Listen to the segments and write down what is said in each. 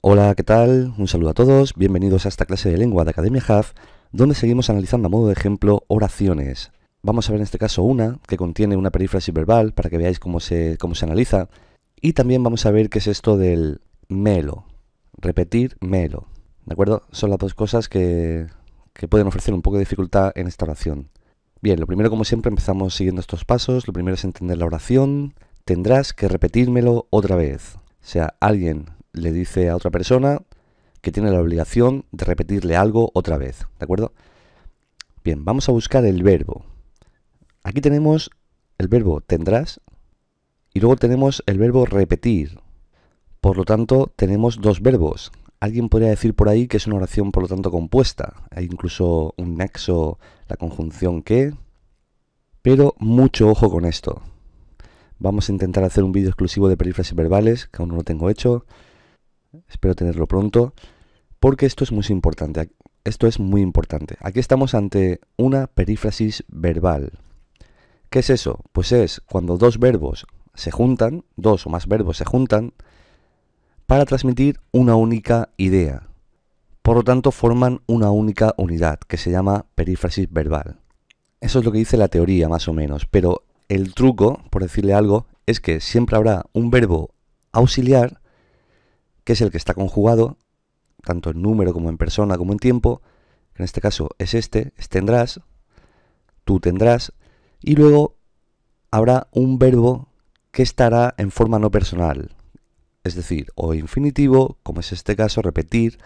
Hola, ¿qué tal? Un saludo a todos, bienvenidos a esta clase de lengua de Academia HAF, donde seguimos analizando a modo de ejemplo oraciones. Vamos a ver en este caso una que contiene una perífrasis verbal para que veáis cómo se, cómo se analiza. Y también vamos a ver qué es esto del melo, repetir melo. ¿De acuerdo? Son las dos cosas que, que pueden ofrecer un poco de dificultad en esta oración. Bien, lo primero como siempre empezamos siguiendo estos pasos. Lo primero es entender la oración. Tendrás que repetírmelo otra vez. O sea, alguien le dice a otra persona que tiene la obligación de repetirle algo otra vez, ¿de acuerdo? Bien, vamos a buscar el verbo. Aquí tenemos el verbo tendrás y luego tenemos el verbo repetir. Por lo tanto, tenemos dos verbos. Alguien podría decir por ahí que es una oración, por lo tanto, compuesta. Hay incluso un nexo, la conjunción que. Pero mucho ojo con esto. Vamos a intentar hacer un vídeo exclusivo de perífrasis verbales, que aún no lo tengo hecho. Espero tenerlo pronto. Porque esto es muy importante. Esto es muy importante. Aquí estamos ante una perífrasis verbal. ¿Qué es eso? Pues es cuando dos verbos se juntan, dos o más verbos se juntan, para transmitir una única idea. Por lo tanto, forman una única unidad, que se llama perífrasis verbal. Eso es lo que dice la teoría, más o menos. Pero el truco, por decirle algo, es que siempre habrá un verbo auxiliar que es el que está conjugado, tanto en número como en persona como en tiempo, en este caso es este, tendrás, tú tendrás, y luego habrá un verbo que estará en forma no personal, es decir, o infinitivo, como es este caso, repetir,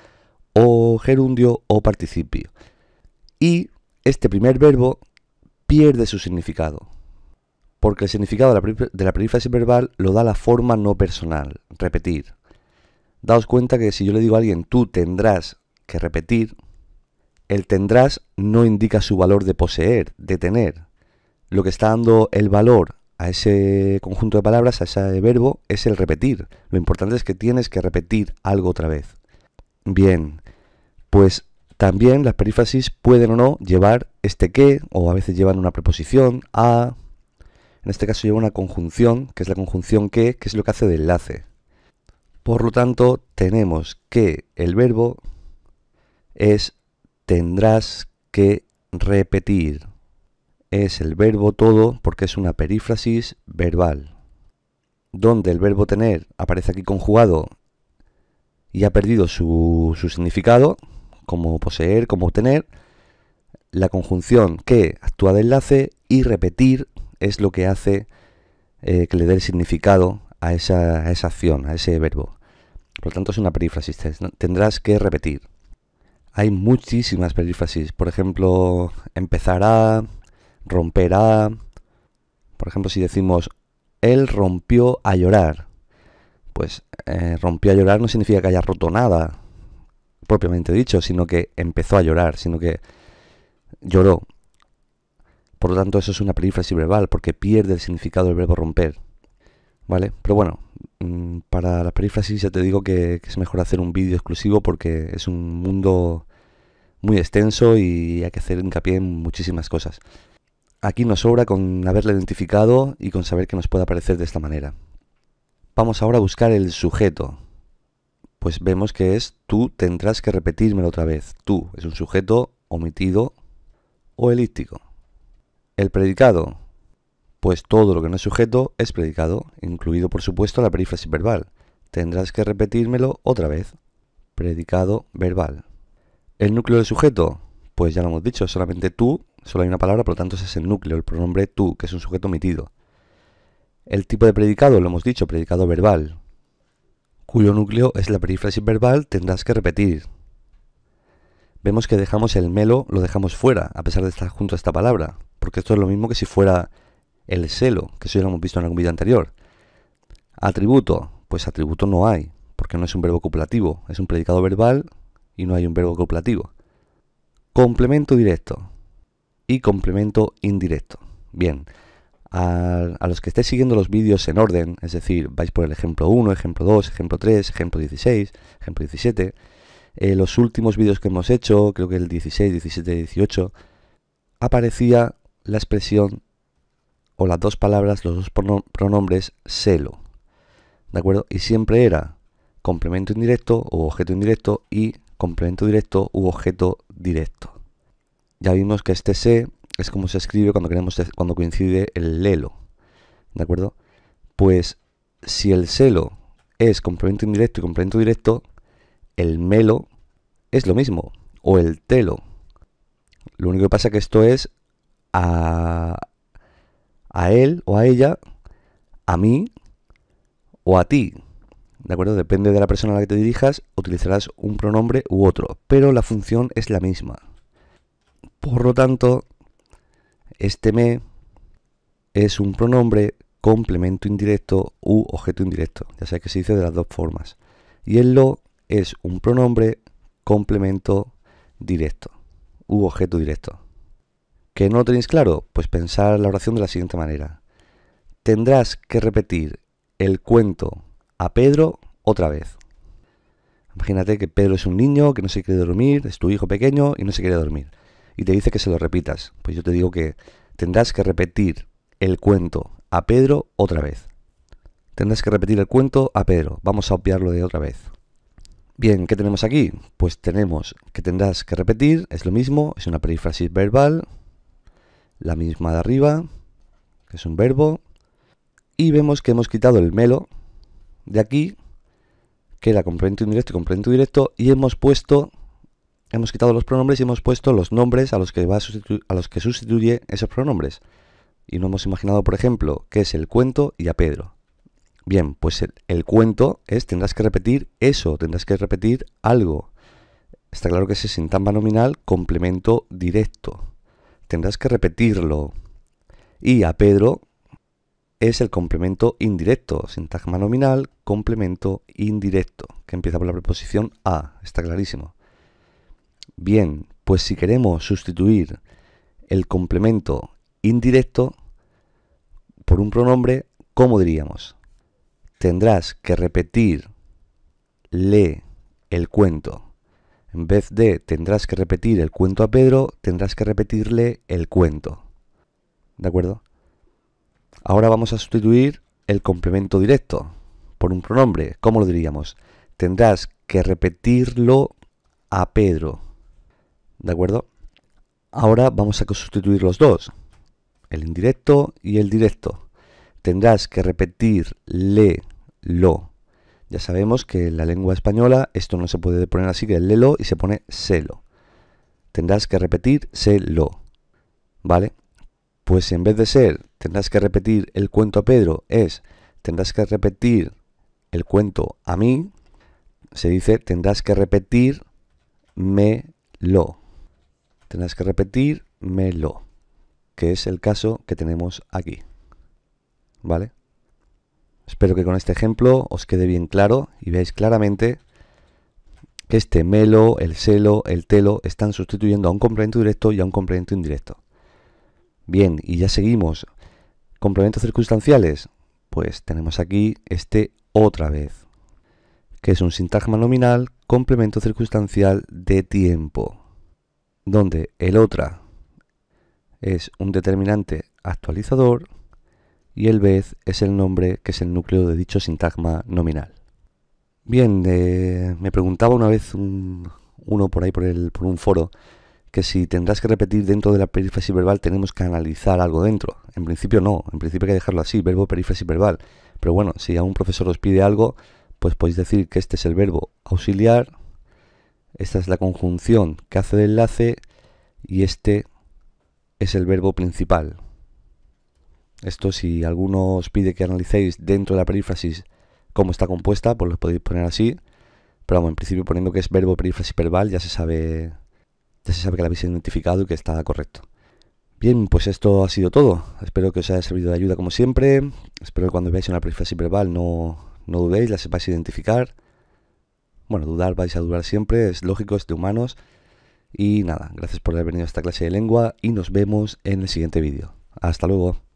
o gerundio o participio. Y este primer verbo pierde su significado, porque el significado de la, de la, perífrasis verbal lo da la forma no personal, repetir daos cuenta que si yo le digo a alguien tú tendrás que repetir, el tendrás no indica su valor de poseer, de tener. Lo que está dando el valor a ese conjunto de palabras, a ese verbo, es el repetir. Lo importante es que tienes que repetir algo otra vez. Bien, pues también las perífrasis pueden o no llevar este que, o a veces llevan una preposición, a. En este caso lleva una conjunción, que es la conjunción que, que es lo que hace de enlace. Por lo tanto, tenemos que el verbo es tendrás que repetir. Es el verbo todo porque es una perífrasis verbal. Donde el verbo tener aparece aquí conjugado y ha perdido su, significado, como poseer, como obtener. La conjunción que actúa de enlace y repetir es lo que hace eh, que le dé el significado a esa, acción, a ese verbo. Por lo tanto, es una perífrasis. Tendrás que repetir. Hay muchísimas perífrasis. Por ejemplo, empezará, romperá. Por ejemplo, si decimos, él rompió a llorar. Pues eh, rompió a llorar no significa que haya roto nada, propiamente dicho, sino que empezó a llorar, sino que lloró. Por lo tanto, eso es una perífrasis verbal, porque pierde el significado del verbo romper. ¿Vale? Pero bueno, mm, para la perífrasis ya te digo que, es mejor hacer un vídeo exclusivo porque es un mundo muy extenso y hay que hacer hincapié en muchísimas cosas. Aquí nos sobra con haberla identificado y con saber que nos puede aparecer de esta manera. Vamos ahora a buscar el sujeto. Pues vemos que es tú tendrás que repetírmelo otra vez. Tú es un sujeto omitido o elíptico. El predicado pues todo lo que no es sujeto es predicado, incluido por supuesto la perífrasis verbal. Tendrás que repetírmelo otra vez. Predicado verbal. El núcleo del sujeto, pues ya lo hemos dicho, solamente tú, solo hay una palabra, por lo tanto ese es el núcleo, el pronombre tú, que es un sujeto omitido. El tipo de predicado, lo hemos dicho, predicado verbal, cuyo núcleo es la perífrasis verbal, tendrás que repetir. Vemos que dejamos el melo, lo dejamos fuera, a pesar de estar junto a esta palabra, porque esto es lo mismo que si fuera el celo, que eso ya lo hemos visto en algún vídeo anterior. Atributo, pues atributo no hay, porque no es un verbo copulativo, es un predicado verbal y no hay un verbo copulativo. Complemento directo y complemento indirecto. Bien, a, los que estéis siguiendo los vídeos en orden, es decir, vais por el ejemplo 1, ejemplo 2, ejemplo 3, ejemplo 16, ejemplo 17, eh, los últimos vídeos que hemos hecho, creo que el 16, 17, 18, aparecía la expresión o las dos palabras, los dos pronombres selo. ¿De acuerdo? Y siempre era complemento indirecto o objeto indirecto y complemento directo u objeto directo. Ya vimos que este se es como se escribe cuando, queremos, cuando coincide el lelo. ¿De acuerdo? Pues si el selo es complemento indirecto y complemento directo, el melo es lo mismo, o el telo. Lo único que pasa es que esto es a, a él o a ella, a mí o a ti. ¿De acuerdo? Depende de la persona a la que te dirijas, utilizarás un pronombre u otro, pero la función es la misma. Por lo tanto, este me es un pronombre complemento indirecto u objeto indirecto. Ya sabes que se dice de las dos formas. Y el lo es un pronombre complemento directo u objeto directo. ¿Que no lo tenéis claro? Pues pensar la oración de la siguiente manera. Tendrás que repetir el cuento a Pedro otra vez. Imagínate que Pedro es un niño que no se quiere dormir, es tu hijo pequeño y no se quiere dormir. Y te dice que se lo repitas. Pues yo te digo que tendrás que repetir el cuento a Pedro otra vez. Tendrás que repetir el cuento a Pedro. Vamos a obviarlo de otra vez. Bien, ¿qué tenemos aquí? Pues tenemos que tendrás que repetir, es lo mismo, es una perífrasis verbal, la misma de arriba, que es un verbo, y vemos que hemos quitado el melo de aquí, que era complemento indirecto y complemento directo, y hemos puesto, hemos quitado los pronombres y hemos puesto los nombres a los que, va a, los que sustituye esos pronombres. Y no hemos imaginado, por ejemplo, que es el cuento y a Pedro. Bien, pues el, cuento es, tendrás que repetir eso, tendrás que repetir algo. Está claro que ese es sintagma nominal complemento directo tendrás que repetirlo. Y a Pedro es el complemento indirecto, sintagma nominal, complemento indirecto, que empieza por la preposición a, está clarísimo. Bien, pues si queremos sustituir el complemento indirecto por un pronombre, ¿cómo diríamos? Tendrás que repetir le el cuento. En vez de tendrás que repetir el cuento a Pedro, tendrás que repetirle el cuento. ¿De acuerdo? Ahora vamos a sustituir el complemento directo por un pronombre. ¿Cómo lo diríamos? Tendrás que repetirlo a Pedro. ¿De acuerdo? Ahora vamos a sustituir los dos. El indirecto y el directo. Tendrás que repetirle lo ya sabemos que en la lengua española esto no se puede poner así que el lelo y se pone selo. Tendrás que repetir selo. ¿Vale? Pues en vez de ser tendrás que repetir el cuento a Pedro es tendrás que repetir el cuento a mí, se dice tendrás que repetir me lo. Tendrás que repetir me lo, que es el caso que tenemos aquí. ¿Vale? Espero que con este ejemplo os quede bien claro y veáis claramente que este melo, el selo, el telo están sustituyendo a un complemento directo y a un complemento indirecto. Bien, y ya seguimos. Complementos circunstanciales. Pues tenemos aquí este otra vez, que es un sintagma nominal complemento circunstancial de tiempo, donde el otra es un determinante actualizador y el vez es el nombre que es el núcleo de dicho sintagma nominal. Bien, eh, me preguntaba una vez uno por ahí por, un foro que si tendrás que repetir dentro de la perífrasis verbal tenemos que analizar algo dentro. En principio no, en principio hay que dejarlo así, verbo perífrasis verbal. Pero bueno, si a un profesor os pide algo, pues podéis decir que este es el verbo auxiliar, esta es la conjunción que hace el enlace y este es el verbo principal. Esto si alguno os pide que analicéis dentro de la perífrasis cómo está compuesta, pues lo podéis poner así. Pero vamos, en principio poniendo que es verbo, perífrasis, verbal, ya se sabe ya se sabe que la habéis identificado y que está correcto. Bien, pues esto ha sido todo. Espero que os haya servido de ayuda como siempre. Espero que cuando veáis una perífrasis verbal no, no dudéis, la sepáis identificar. Bueno, dudar vais a dudar siempre, es lógico, es de humanos. Y nada, gracias por haber venido a esta clase de lengua y nos vemos en el siguiente vídeo. Hasta luego.